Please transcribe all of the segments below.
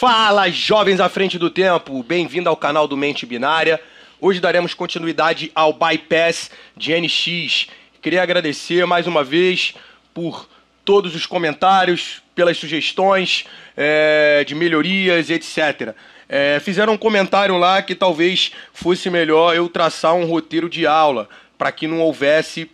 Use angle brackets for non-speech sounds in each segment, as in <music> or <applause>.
Fala, jovens à frente do tempo! Bem-vindo ao canal do Mente Binária. Hoje daremos continuidade ao Bypass de NX. Queria agradecer mais uma vez por todos os comentários, pelas sugestões é, de melhorias, etc. É, eh, fizeram um comentário lá que talvez fosse melhor eu traçar um roteiro de aula para que não houvesse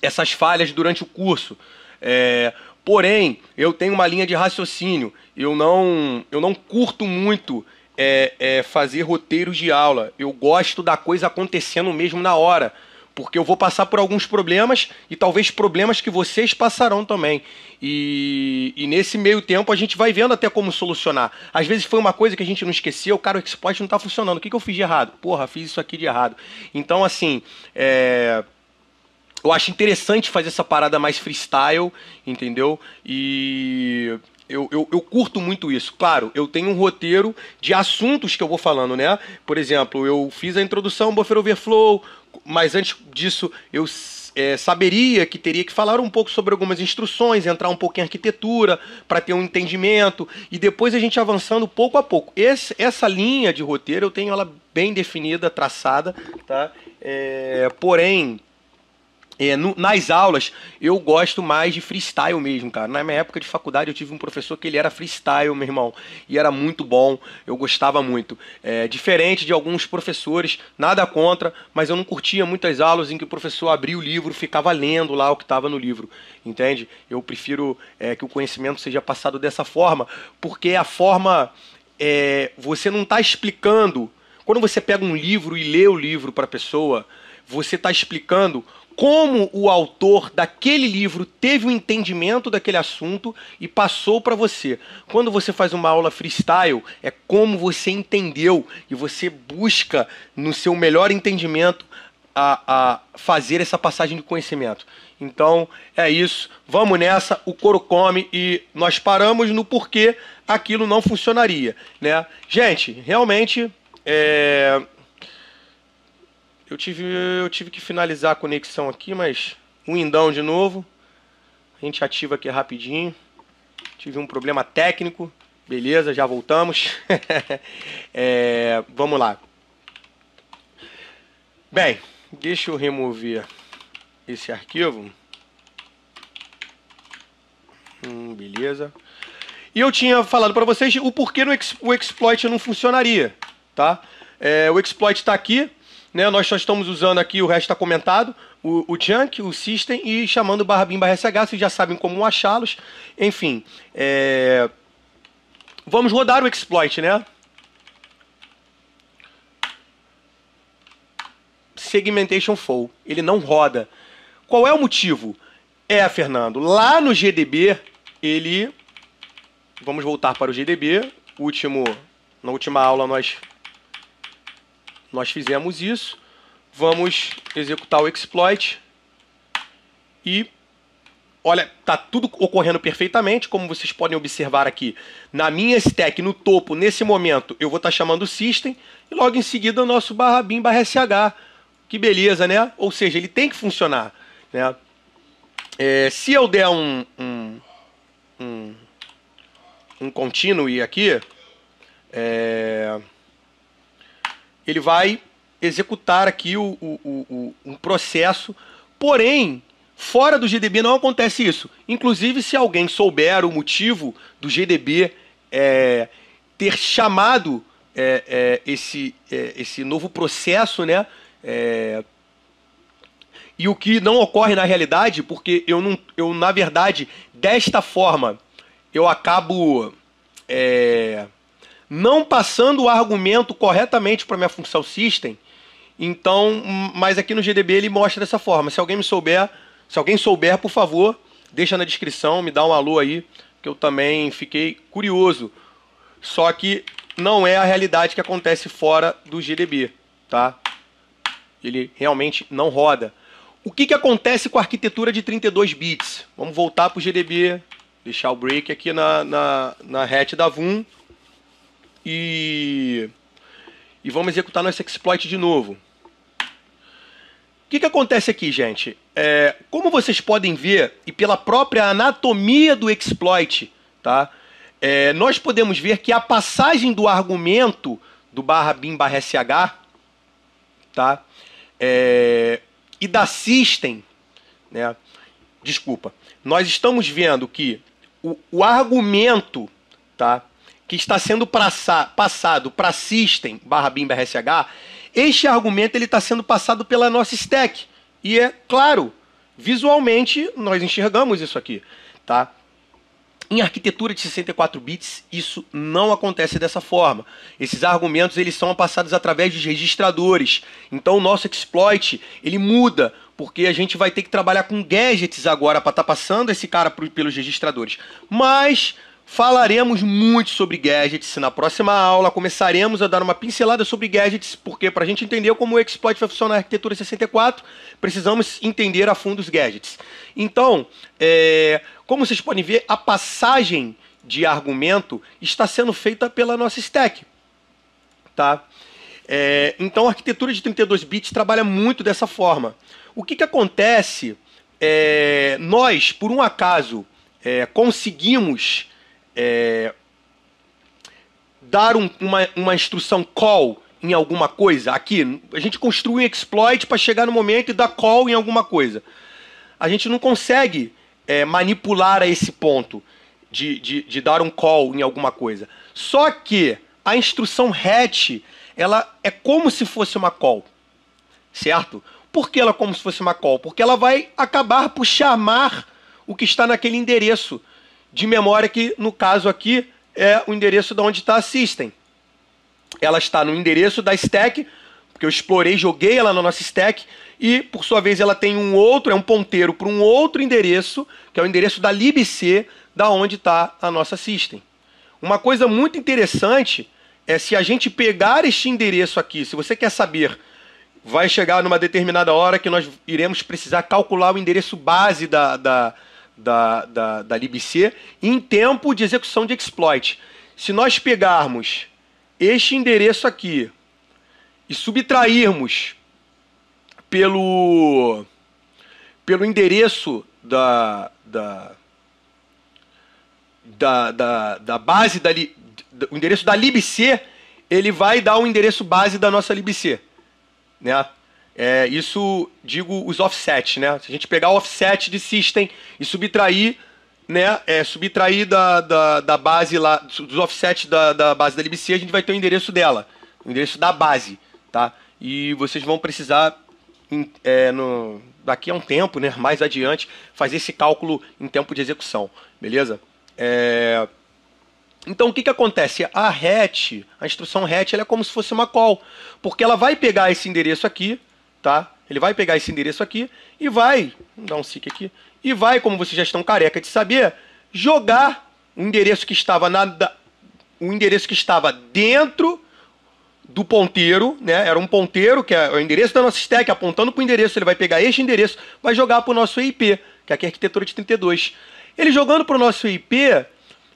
essas falhas durante o curso. É, Porém, eu tenho uma linha de raciocínio. Eu não, eu não curto muito é, é, fazer roteiros de aula. Eu gosto da coisa acontecendo mesmo na hora. Porque eu vou passar por alguns problemas e talvez problemas que vocês passarão também. E, e nesse meio tempo a gente vai vendo até como solucionar. Às vezes foi uma coisa que a gente não esqueceu, cara, o Xpot não está funcionando. O que, que eu fiz de errado? Porra, fiz isso aqui de errado. Então, assim, é eu acho interessante fazer essa parada mais freestyle, entendeu? E eu, eu, eu, curto muito isso. Claro, eu tenho um roteiro de assuntos que eu vou falando, né? Por exemplo, eu fiz a introdução Buffer Overflow, mas antes disso eu é, saberia que teria que falar um pouco sobre algumas instruções, entrar um pouco em arquitetura para ter um entendimento e depois a gente avançando pouco a pouco. Esse, essa linha de roteiro eu tenho ela bem definida, traçada, tá? É, porém, é, no, nas aulas, eu gosto mais de freestyle mesmo, cara. Na minha época de faculdade, eu tive um professor que ele era freestyle, meu irmão. E era muito bom, eu gostava muito. É, diferente de alguns professores, nada contra, mas eu não curtia muitas aulas em que o professor abria o livro, ficava lendo lá o que estava no livro, entende? Eu prefiro é, que o conhecimento seja passado dessa forma, porque a forma. É, você não está explicando. Quando você pega um livro e lê o livro para a pessoa, você está explicando como o autor daquele livro teve o um entendimento daquele assunto e passou para você. Quando você faz uma aula freestyle, é como você entendeu e você busca, no seu melhor entendimento, a, a fazer essa passagem de conhecimento. Então é isso, vamos nessa, o couro come e nós paramos no porquê aquilo não funcionaria, né? Gente, realmente é, eu tive, eu tive que finalizar a conexão aqui, mas o indão de novo. A gente ativa aqui rapidinho. Tive um problema técnico. Beleza, já voltamos. <laughs> é, vamos lá. Bem, deixa eu remover esse arquivo. Hum, beleza. E eu tinha falado para vocês o porquê no, o exploit não funcionaria, tá? É, o exploit está aqui, né? Nós só estamos usando aqui, o resto está comentado, o, o Junk, o System e chamando barra BIM barra SH, vocês já sabem como achá-los. Enfim, é... vamos rodar o exploit, né? Segmentation full, ele não roda. Qual é o motivo? É, Fernando, lá no GDB, ele... Vamos voltar para o GDB. Último, na última aula nós nós fizemos isso. Vamos executar o exploit. E olha, tá tudo ocorrendo perfeitamente, como vocês podem observar aqui. Na minha stack, no topo, nesse momento, eu vou estar tá chamando o system e logo em seguida o nosso barra bin barra sh. Que beleza, né? Ou seja, ele tem que funcionar, né? É, se eu der um, um, um, um continue aqui, é ele vai executar aqui o, o, o, um processo, porém, fora do GDB não acontece isso. Inclusive, se alguém souber o motivo do GDB é, ter chamado é, é, esse, é, esse novo processo, né? É, e o que não ocorre na realidade, porque eu, não, eu na verdade, desta forma, eu acabo. É, não passando o argumento corretamente para minha função system. Então, mas aqui no GDB ele mostra dessa forma. Se alguém me souber, se alguém souber, por favor, deixa na descrição, me dá um alô aí, que eu também fiquei curioso. Só que não é a realidade que acontece fora do GDB, tá? Ele realmente não roda. O que, que acontece com a arquitetura de 32 bits? Vamos voltar para o GDB, deixar o break aqui na, na, na hatch da VUM e, e vamos executar nosso exploit de novo. O que, que acontece aqui, gente? É, como vocês podem ver, e pela própria anatomia do exploit, tá? É, nós podemos ver que a passagem do argumento do barra bin barra sh, tá? É, e da system, né? Desculpa. Nós estamos vendo que o, o argumento, tá? que está sendo praça, passado para System barra BIM este argumento ele está sendo passado pela nossa stack. E é claro, visualmente nós enxergamos isso aqui. Tá? Em arquitetura de 64 bits, isso não acontece dessa forma. Esses argumentos eles são passados através dos registradores. Então o nosso exploit ele muda, porque a gente vai ter que trabalhar com gadgets agora para estar tá passando esse cara pelos registradores. Mas Falaremos muito sobre gadgets na próxima aula. Começaremos a dar uma pincelada sobre gadgets, porque para a gente entender como o exploit vai funcionar na arquitetura 64, precisamos entender a fundo os gadgets. Então, é, como vocês podem ver, a passagem de argumento está sendo feita pela nossa stack. Tá? É, então, a arquitetura de 32 bits trabalha muito dessa forma. O que, que acontece? É, nós, por um acaso, é, conseguimos é, dar um, uma, uma instrução call em alguma coisa. Aqui, a gente construi um exploit para chegar no momento e dar call em alguma coisa. A gente não consegue é, manipular a esse ponto de, de, de, dar um call em alguma coisa. Só que a instrução RET, ela é como se fosse uma call, certo? Por que ela é como se fosse uma call? Porque ela vai acabar por chamar o que está naquele endereço de memória que, no caso aqui, é o endereço de onde está a system. Ela está no endereço da stack, porque eu explorei, joguei ela na nossa stack, e por sua vez ela tem um outro, é um ponteiro para um outro endereço, que é o endereço da libc, da onde está a nossa system. Uma coisa muito interessante é se a gente pegar este endereço aqui, se você quer saber, vai chegar numa determinada hora que nós iremos precisar calcular o endereço base da, da da, da, da libc em tempo de execução de exploit. Se nós pegarmos este endereço aqui e subtrairmos pelo, pelo endereço da, da, da, da, da base, da, li, o endereço da libc, ele vai dar o endereço base da nossa libc. Né? É, isso, digo, os offset, né? Se a gente pegar o offset de system e subtrair, né? É, subtrair da, da, da base lá, dos offset da, da base da libc, a gente vai ter o endereço dela, o endereço da base, tá? E vocês vão precisar, é, no, daqui a um tempo, né? Mais adiante, fazer esse cálculo em tempo de execução, beleza? É... Então o que, que acontece? A RET, a instrução RET, ela é como se fosse uma call, porque ela vai pegar esse endereço aqui, tá? Ele vai pegar esse endereço aqui e vai, dar um SIC aqui, e vai, como vocês já estão careca de saber, jogar o endereço que estava na, o endereço que estava dentro do ponteiro, né? Era um ponteiro, que é o endereço da nossa stack, apontando para o endereço, ele vai pegar este endereço, vai jogar para o nosso IP, que é aqui a arquitetura de 32. Ele jogando para o nosso IP,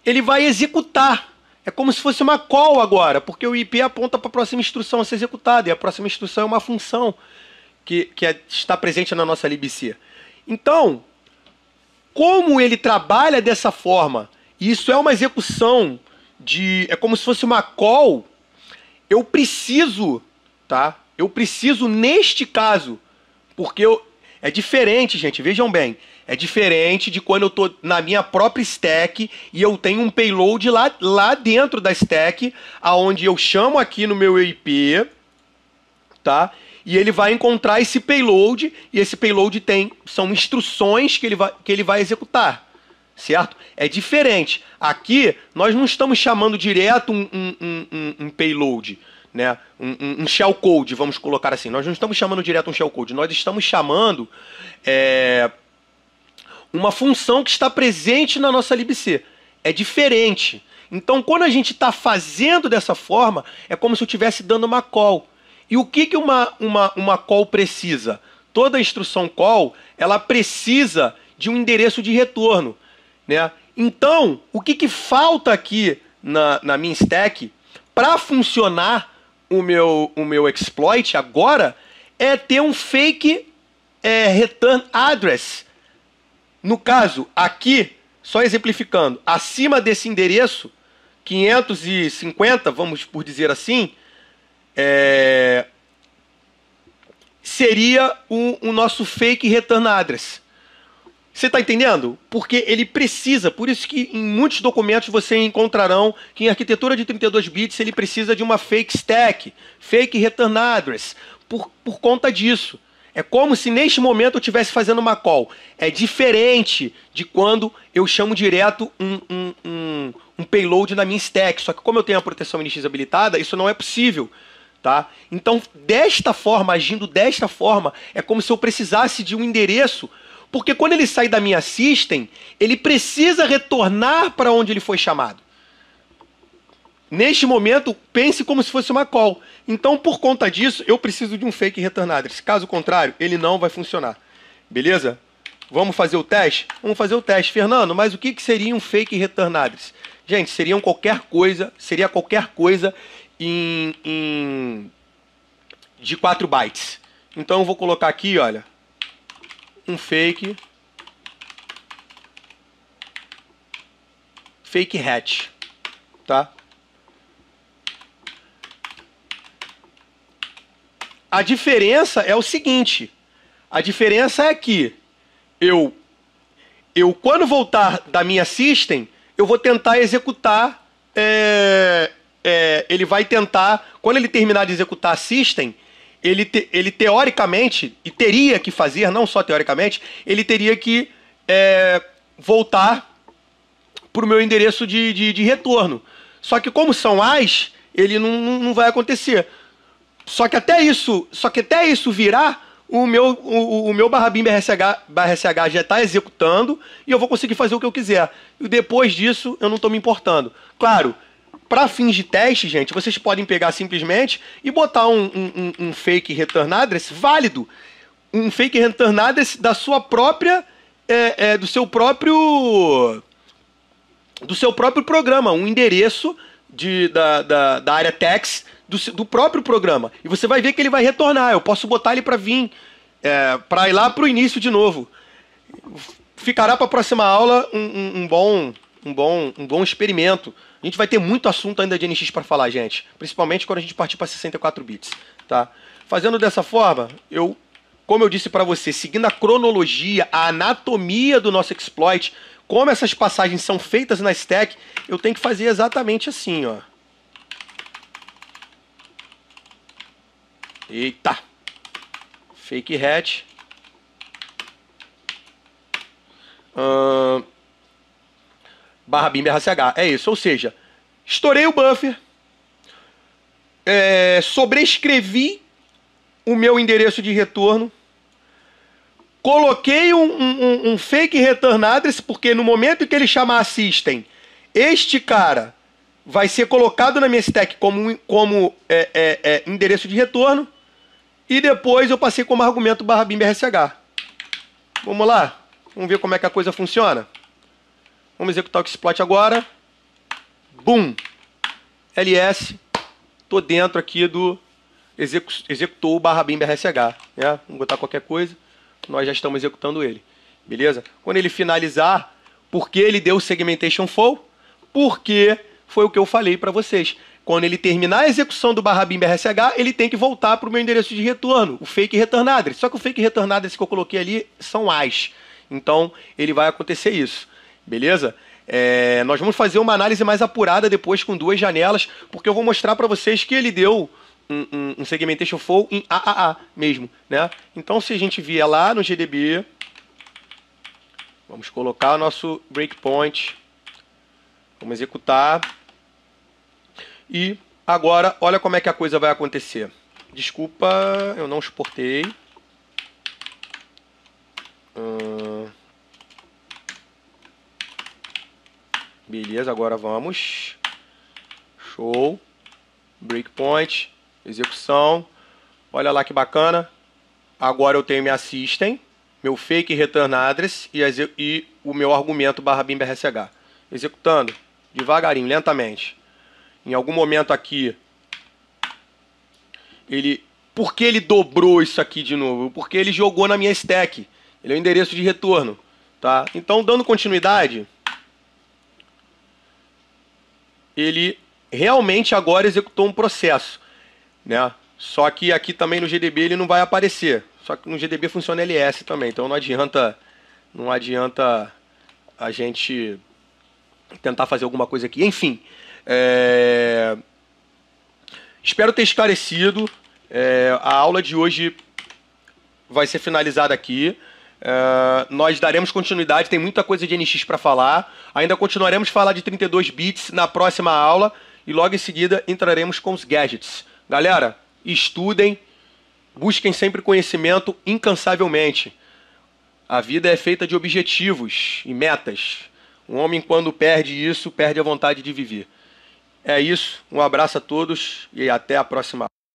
ele vai executar. É como se fosse uma call agora, porque o IP aponta para a próxima instrução a ser executada, e a próxima instrução é uma função que, que é, está presente na nossa libc. Então, como ele trabalha dessa forma, isso é uma execução de. É como se fosse uma call. Eu preciso, tá? Eu preciso, neste caso, porque eu, é diferente, gente, vejam bem. É diferente de quando eu tô na minha própria stack e eu tenho um payload lá, lá dentro da stack, aonde eu chamo aqui no meu IP, tá? e ele vai encontrar esse payload, e esse payload tem são instruções que ele vai, que ele vai executar, certo? É diferente. Aqui, nós não estamos chamando direto um, um, um, um payload, né? Um, shellcode, vamos colocar assim. Nós não estamos chamando direto um shellcode. nós estamos chamando é, uma função que está presente na nossa libc. É diferente. Então, quando a gente está fazendo dessa forma, é como se eu estivesse dando uma call e o que, que uma, uma, uma call precisa? Toda instrução call, ela precisa de um endereço de retorno, né? Então, o que, que falta aqui na, na minha stack para funcionar o meu, o meu exploit agora é ter um fake é, return address. No caso, aqui, só exemplificando, acima desse endereço, 550, vamos por dizer assim, é, seria o, o nosso fake return address. Você está entendendo? Porque ele precisa, por isso que em muitos documentos você encontrarão que em arquitetura de 32 bits ele precisa de uma fake stack, fake return address, por, por conta disso. É como se neste momento eu estivesse fazendo uma call. É diferente de quando eu chamo direto um, um, um, um payload na minha stack. Só que como eu tenho a proteção NX habilitada, isso não é possível. Tá? Então, desta forma, agindo desta forma, é como se eu precisasse de um endereço, porque quando ele sai da minha system, ele precisa retornar para onde ele foi chamado. Neste momento, pense como se fosse uma call. Então, por conta disso, eu preciso de um fake return address. Caso contrário, ele não vai funcionar. Beleza? Vamos fazer o teste? Vamos fazer o teste. Fernando, mas o que, que seria um fake return address? Gente, seriam qualquer coisa, seria qualquer coisa em, em de 4 bytes. Então eu vou colocar aqui, olha, um fake fake hatch, tá? A diferença é o seguinte, a diferença é que eu eu quando voltar da minha system, eu vou tentar executar é, é, ele vai tentar, quando ele terminar de executar system, ele, te, ele teoricamente, e teria que fazer, não só teoricamente, ele teria que é, voltar para o meu endereço de, de, de, retorno. Só que como são as, ele não, não vai acontecer. Só que até isso, só que até isso virar, o meu, o, o meu barra bin BRSH, BRSH já está executando e eu vou conseguir fazer o que eu quiser. E depois disso, eu não estou me importando. Claro, para fins de teste, gente, vocês podem pegar simplesmente e botar um, um, um fake return address válido. Um fake return address da sua própria. É, é, do seu próprio. Do seu próprio programa, um endereço de, da, da, da área tax do, do próprio programa. E você vai ver que ele vai retornar. Eu posso botar ele para vir, é, para ir lá para o início de novo. Ficará para a próxima aula um, um, um bom um bom, um bom experimento. A gente vai ter muito assunto ainda de NX para falar, gente. Principalmente quando a gente partir para 64 bits, tá? Fazendo dessa forma, eu, como eu disse para você, seguindo a cronologia, a anatomia do nosso exploit, como essas passagens são feitas na stack, eu tenho que fazer exatamente assim, ó. Eita! Fake hat. Uh, barra BIM barra CH. É isso, ou seja, estourei o buffer, é, sobrescrevi o meu endereço de retorno, coloquei um, um, um, fake return address, porque no momento que ele chamar system, este cara vai ser colocado na minha stack como, como é, é, é, endereço de retorno, e depois eu passei como argumento barra BIM Vamos lá? Vamos ver como é que a coisa funciona? Vamos executar o Xplot agora. Boom! LS, tô dentro aqui do execu executou barra bim brsh, né? Vamos botar qualquer coisa, nós já estamos executando ele. Beleza? Quando ele finalizar, por que ele deu segmentation full? Porque foi o que eu falei para vocês. Quando ele terminar a execução do barra bim brsh, ele tem que voltar para o meu endereço de retorno, o fake return address. Só que o fake return address que eu coloquei ali são as. Então, ele vai acontecer isso beleza? É, nós vamos fazer uma análise mais apurada depois com duas janelas, porque eu vou mostrar para vocês que ele deu um, um, um segmentation full em AAA mesmo, né? Então, se a gente vier lá no GDB, vamos colocar o nosso breakpoint, vamos executar e agora olha como é que a coisa vai acontecer. Desculpa, eu não exportei. Beleza, agora vamos. Show. Breakpoint. Execução. Olha lá que bacana. Agora eu tenho minha system, meu fake return address e, e o meu argumento barra bimbrsh. Executando devagarinho, lentamente. Em algum momento aqui, ele... Por que ele dobrou isso aqui de novo? Porque ele jogou na minha stack. Ele é o endereço de retorno. Tá? Então, dando continuidade ele realmente agora executou um processo, né? Só que aqui também no GDB ele não vai aparecer. Só que no GDB funciona LS também, então não adianta não adianta a gente tentar fazer alguma coisa aqui. Enfim, é... espero ter esclarecido. É... A aula de hoje vai ser finalizada aqui. Uh, nós daremos continuidade, tem muita coisa de NX para falar. Ainda continuaremos a falar de 32 bits na próxima aula e logo em seguida entraremos com os gadgets. Galera, estudem, busquem sempre conhecimento incansavelmente. A vida é feita de objetivos e metas. Um homem, quando perde isso, perde a vontade de viver. É isso, um abraço a todos e até a próxima.